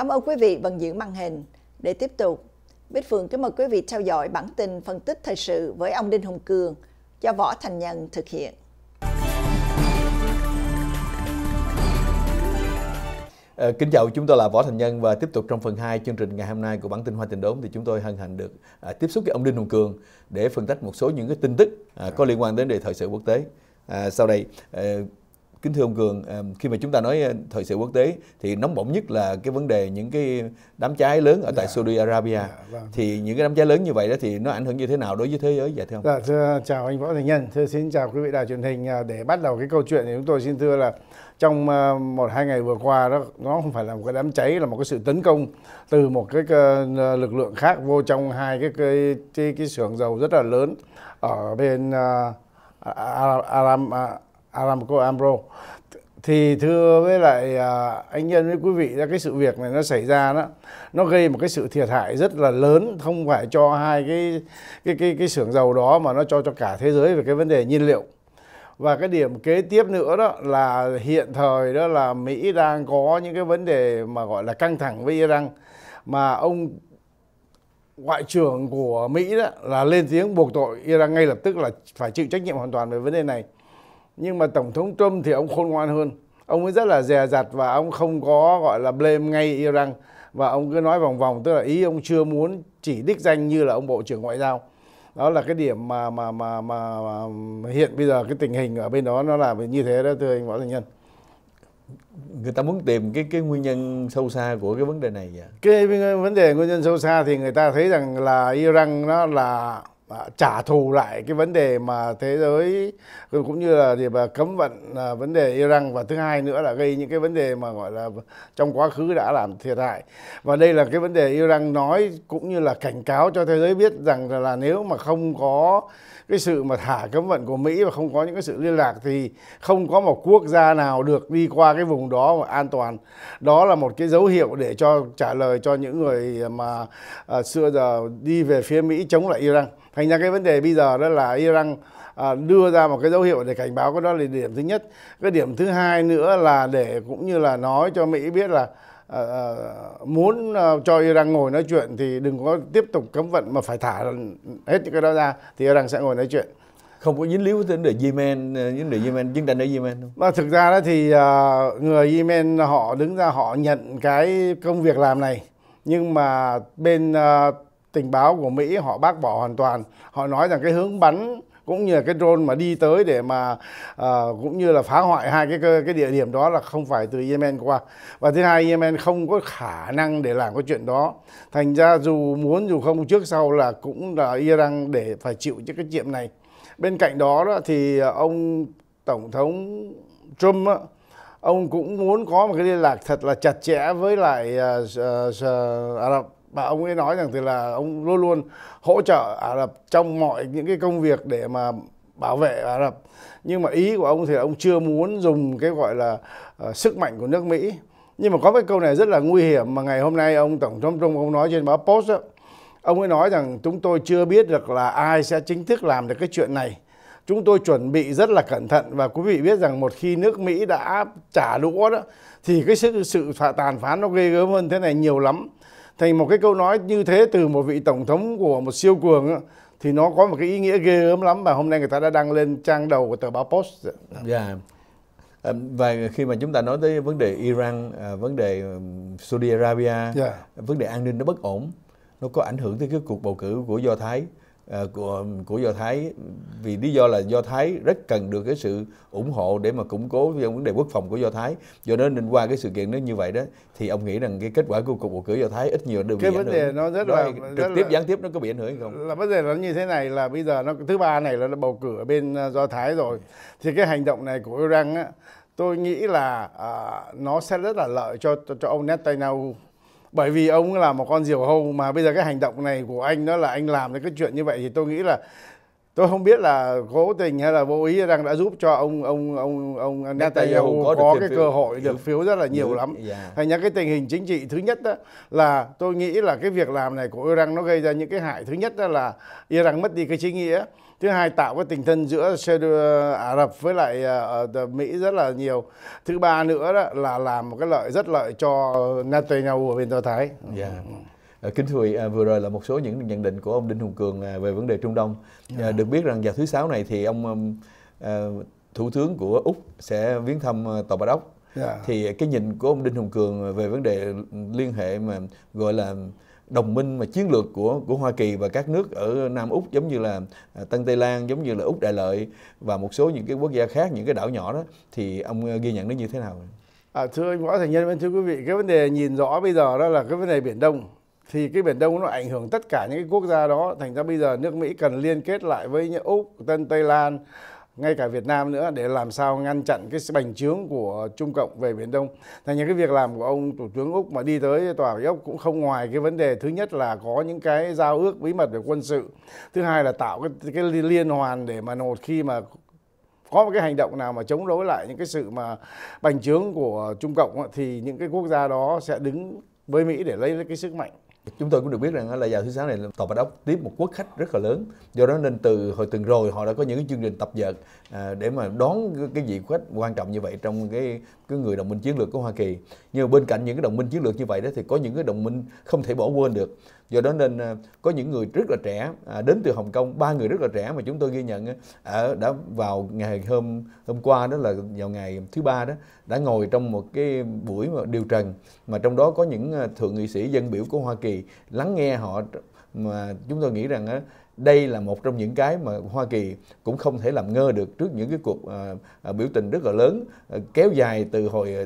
Cảm ơn quý vị vẫn giữ màn hình. Để tiếp tục, Bích Phương kính mời quý vị theo dõi bản tin phân tích thời sự với ông Đinh Hùng Cường do Võ Thành Nhân thực hiện. Ờ, kính chào chúng tôi là Võ Thành Nhân và tiếp tục trong phần 2 chương trình ngày hôm nay của bản tin Hoa Tình Đốn thì chúng tôi hân hạnh được à, tiếp xúc với ông Đinh Hùng Cường để phân tích một số những cái tin tức à, có liên quan đến đề thời sự quốc tế. À, sau đây ờ, kính thưa ông cường ờ, khi mà chúng ta nói ờ, thời sự quốc tế thì nóng bỏng nhất là cái vấn đề những cái đám cháy lớn ở tại dạ. Saudi Arabia dạ, vâng. thì những cái đám cháy lớn như vậy đó thì nó ảnh hưởng như thế nào đối với thế giới vậy thưa ông dạ, thưa chào anh võ thành nhân thưa xin chào quý vị đài truyền hình à, để bắt đầu cái câu chuyện thì chúng tôi xin thưa là trong ờ, một hai ngày vừa qua đó nó không phải là một cái đám cháy là một cái sự tấn công từ một cái lực lượng khác vô trong hai cái cái cái, cái xưởng dầu rất là lớn ở bên uh, Aram, Aram Aramco à, Ambro thì thưa với lại à, anh nhân với quý vị ra cái sự việc này nó xảy ra đó nó gây một cái sự thiệt hại rất là lớn không phải cho hai cái cái cái cái xưởng dầu đó mà nó cho cho cả thế giới về cái vấn đề nhiên liệu và cái điểm kế tiếp nữa đó là hiện thời đó là Mỹ đang có những cái vấn đề mà gọi là căng thẳng với Iran mà ông ngoại trưởng của Mỹ đó là lên tiếng buộc tội Iran ngay lập tức là phải chịu trách nhiệm hoàn toàn về vấn đề này nhưng mà tổng thống Trump thì ông khôn ngoan hơn ông ấy rất là dè dặt và ông không có gọi là blame ngay Iran và ông cứ nói vòng vòng tức là ý ông chưa muốn chỉ đích danh như là ông bộ trưởng ngoại giao đó là cái điểm mà mà mà mà, mà hiện bây giờ cái tình hình ở bên đó nó là như thế đó thưa anh võ thành nhân người ta muốn tìm cái cái nguyên nhân sâu xa của cái vấn đề này vậy? cái vấn đề nguyên nhân sâu xa thì người ta thấy rằng là Iran nó là à, trả thù lại cái vấn đề mà thế giới cũng như là thì mà cấm vận à, vấn đề Iran và thứ hai nữa là gây những cái vấn đề mà gọi là trong quá khứ đã làm thiệt hại và đây là cái vấn đề Iran nói cũng như là cảnh cáo cho thế giới biết rằng là, là nếu mà không có cái sự mà thả cấm vận của Mỹ và không có những cái sự liên lạc thì không có một quốc gia nào được đi qua cái vùng đó mà an toàn đó là một cái dấu hiệu để cho trả lời cho những người mà à, xưa giờ đi về phía Mỹ chống lại Iran thành ra cái vấn đề bây giờ đó là Iran à, đưa ra một cái dấu hiệu để cảnh báo cái đó là điểm thứ nhất cái điểm thứ hai nữa là để cũng như là nói cho Mỹ biết là à, à, muốn à, cho Iran ngồi nói chuyện thì đừng có tiếp tục cấm vận mà phải thả hết những cái đó ra thì Iran sẽ ngồi nói chuyện không có dính líu với vấn đề Yemen à, vấn đề Yemen chiến tranh ở Yemen không? Mà thực ra đó thì uh, người Yemen họ đứng ra họ nhận cái công việc làm này nhưng mà bên uh, tình báo của Mỹ họ bác bỏ hoàn toàn. Họ nói rằng cái hướng bắn cũng như là cái drone mà đi tới để mà uh, cũng như là phá hoại hai cái cái địa điểm đó là không phải từ Yemen qua và thứ hai Yemen không có khả năng để làm cái chuyện đó thành ra dù muốn dù không trước sau là cũng là Iran để phải chịu những cái chuyện này bên cạnh đó, đó thì ông tổng thống Trump á, ông cũng muốn có một cái liên lạc thật là chặt chẽ với lại uh, uh, uh, Ả Rập và ông ấy nói rằng thì là ông luôn luôn hỗ trợ Ả Rập trong mọi những cái công việc để mà bảo vệ Ả Rập nhưng mà ý của ông thì là ông chưa muốn dùng cái gọi là uh, sức mạnh của nước Mỹ nhưng mà có cái câu này rất là nguy hiểm mà ngày hôm nay ông tổng thống Trump ông nói trên báo Post đó, ông ấy nói rằng chúng tôi chưa biết được là ai sẽ chính thức làm được cái chuyện này chúng tôi chuẩn bị rất là cẩn thận và quý vị biết rằng một khi nước Mỹ đã trả đũa đó thì cái sự sự tàn phán nó ghê gớm hơn thế này nhiều lắm thành một cái câu nói như thế từ một vị tổng thống của một siêu cường á, thì nó có một cái ý nghĩa ghê gớm lắm và hôm nay người ta đã đăng lên trang đầu của tờ báo Post. Dạ. Yeah. Và khi mà chúng ta nói tới vấn đề Iran, à, vấn đề Saudi Arabia, yeah. Dạ. vấn đề an ninh nó bất ổn, nó có ảnh hưởng tới cái cuộc bầu cử của Do Thái Ờ, của của do thái vì lý do là do thái rất cần được cái sự ủng hộ để mà củng cố trong vấn đề quốc phòng của do thái do đó nên qua cái sự kiện nó như vậy đó thì ông nghĩ rằng cái kết quả của cuộc bầu cử do thái ít nhiều được cái vấn đề nó rất là trực tiếp gián tiếp nó có bị ảnh hưởng không là vấn đề nó như thế này là bây giờ nó thứ ba này là bầu cử ở bên ờ, do thái rồi thì cái hành động này của iran á tôi nghĩ là à, nó sẽ rất là lợi cho cho, cho ông netanyahu bởi vì ông là một con diều hâu mà bây giờ cái hành động này của anh đó là anh làm cái chuyện như vậy thì tôi nghĩ là tôi không biết là cố tình hay là vô ý rằng đã giúp cho ông ông ông ông Netanyahu có, có cái cơ hội được dạ. phiếu rất là nhiều Đúng. Dạ. lắm. Yeah. Dạ. Thành ra cái tình hình chính trị thứ nhất đó là tôi nghĩ là cái việc làm này của Iran nó gây ra những cái hại thứ nhất đó là Iran mất đi cái chính nghĩa thứ hai tạo cái tình thân giữa Ả Rập với lại ờ, ờ, Mỹ rất là nhiều thứ ba nữa đó là làm một cái lợi rất lợi cho Netanyahu ở bên Do Thái yeah. Ừ. Dạ. Ờ, kính thưa quý vị, vừa rồi là một số những nhận định của ông Đinh Hùng Cường về vấn đề Trung Đông. Yeah. Dạ, dạ. Được biết rằng vào thứ sáu này thì ông thủ tướng của Úc sẽ viếng thăm Tòa Bạch Ốc. Yeah. Thì cái nhìn của ông Đinh Hùng Cường về vấn đề liên hệ mà gọi là đồng minh mà chiến lược của của Hoa Kỳ và các nước ở Nam Úc giống như là à, Tân Tây Lan giống như là Úc Đại Lợi và một số những cái quốc gia khác những cái đảo nhỏ đó thì ông à, ghi nhận nó như thế nào? À, thưa anh Võ Thành Nhân và vâng, thưa quý vị cái vấn đề nhìn rõ bây giờ đó là cái vấn đề Biển Đông thì cái Biển Đông nó ảnh hưởng tất cả những cái quốc gia đó thành ra bây giờ nước Mỹ cần liên kết lại với Úc, Tân Tây Lan ngay cả Việt Nam nữa để làm sao ngăn chặn cái bành trướng của Trung Cộng về Biển Đông. Thành những cái việc làm của ông Thủ tướng Úc mà đi tới Tòa Úc cũng không ngoài cái vấn đề thứ nhất là có những cái giao ước bí mật về quân sự. Thứ hai là tạo cái, cái liên hoàn để mà một khi mà có một cái hành động nào mà chống đối lại những cái sự mà bành trướng của Trung Cộng thì những cái quốc gia đó sẽ đứng với Mỹ để lấy cái sức mạnh. Chúng tôi cũng được biết rằng là vào thứ sáu này tàu Bạch Ốc tiếp một quốc khách rất là lớn. Do đó nên từ hồi tuần rồi họ đã có những cái chương trình tập dượt à, để mà đón cái vị khách quan trọng như vậy trong cái cái người đồng minh chiến lược của Hoa Kỳ. Nhưng mà bên cạnh những cái đồng minh chiến lược như vậy đó thì có những cái đồng minh không thể bỏ quên được do đó nên à, có những người rất là trẻ à, đến từ Hồng Kông ba người rất là trẻ mà chúng tôi ghi nhận à, ở đã vào ngày hôm hôm qua đó là vào ngày thứ ba đó đã ngồi trong một cái buổi mà điều trần mà trong đó có những thượng nghị sĩ dân biểu của Hoa Kỳ lắng nghe họ mà chúng tôi nghĩ rằng đây là một trong những cái mà Hoa Kỳ cũng không thể làm ngơ được trước những cái cuộc biểu tình rất là lớn kéo dài từ hồi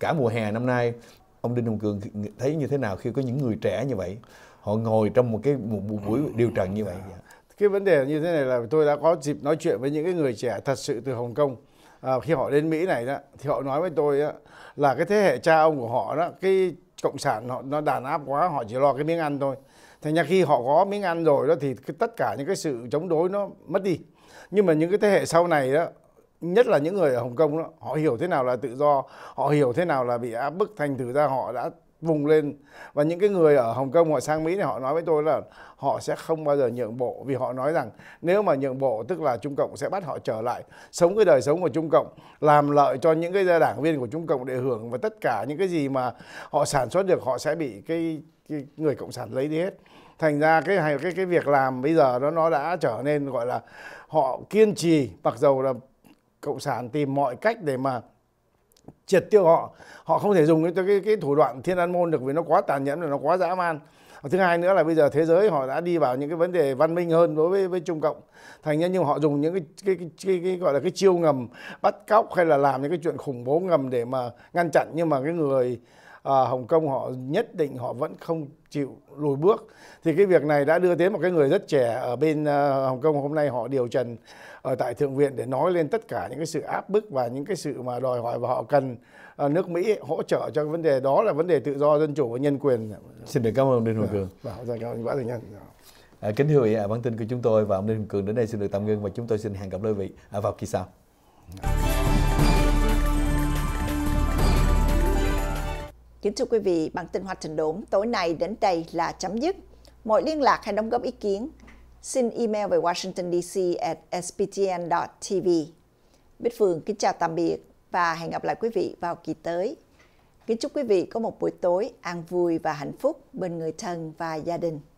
cả mùa hè năm nay ông Đinh Hùng Cường thấy như thế nào khi có những người trẻ như vậy họ ngồi trong một cái một, buổi điều ừ. trần như vậy dạ. cái vấn đề như thế này là tôi đã có dịp nói chuyện với những cái người trẻ thật sự từ Hồng Kông à, khi họ đến Mỹ này đó thì họ nói với tôi đó, là cái thế hệ cha ông của họ đó cái cộng sản họ nó đàn áp quá họ chỉ lo cái miếng ăn thôi thành ra khi họ có miếng ăn rồi đó thì cái, tất cả những cái sự chống đối nó mất đi nhưng mà những cái thế hệ sau này đó nhất là những người ở Hồng Kông đó họ hiểu thế nào là tự do họ hiểu thế nào là bị áp bức thành thử ra họ đã vùng lên và những cái người ở Hồng Kông họ sang Mỹ thì họ nói với tôi là họ sẽ không bao giờ nhượng bộ vì họ nói rằng nếu mà nhượng bộ tức là Trung Cộng sẽ bắt họ trở lại sống cái đời sống của Trung Cộng làm lợi cho những cái đảng viên của Trung Cộng để hưởng và tất cả những cái gì mà họ sản xuất được họ sẽ bị cái, cái người cộng sản lấy đi hết thành ra cái hay cái cái việc làm bây giờ nó nó đã trở nên gọi là họ kiên trì mặc dầu là cộng sản tìm mọi cách để mà triệt tiêu họ họ không thể dùng cái cái, cái thủ đoạn thiên an môn được vì nó quá tàn nhẫn và nó quá dã man thứ hai nữa là bây giờ thế giới họ đã đi vào những cái vấn đề văn minh hơn đối với với trung cộng thành ra nhưng họ dùng những cái cái, cái, cái, cái gọi là cái chiêu ngầm bắt cóc hay là làm những cái chuyện khủng bố ngầm để mà ngăn chặn nhưng mà cái người à, Hồng Kông họ nhất định họ vẫn không chịu lùi bước thì cái việc này đã đưa đến một cái người rất trẻ ở bên à, Hồng Kông hôm nay họ điều trần ở tại thượng viện để nói lên tất cả những cái sự áp bức và những cái sự mà đòi hỏi và họ cần à, nước Mỹ hỗ trợ cho cái vấn đề đó là vấn đề tự do dân chủ và nhân quyền xin được cảm ơn Đinh Hồng Cường bảo dạ, ra vâng, dạ, cảm ơn Võ Thành Nhân dạ. à, kính thưa quý vị à, bản tin của chúng tôi và ông Đinh Hồng Cường đến đây xin được tạm ngưng và chúng tôi xin hẹn gặp lại quý vị à, vào kỳ sau. Kính thưa quý vị, bản tin Hoa Trình Đốn tối nay đến đây là chấm dứt. Mọi liên lạc hay đóng góp ý kiến, xin email về Washington DC at sbtn.tv. Bích Phương kính chào tạm biệt và hẹn gặp lại quý vị vào kỳ tới. Kính chúc quý vị có một buổi tối an vui và hạnh phúc bên người thân và gia đình.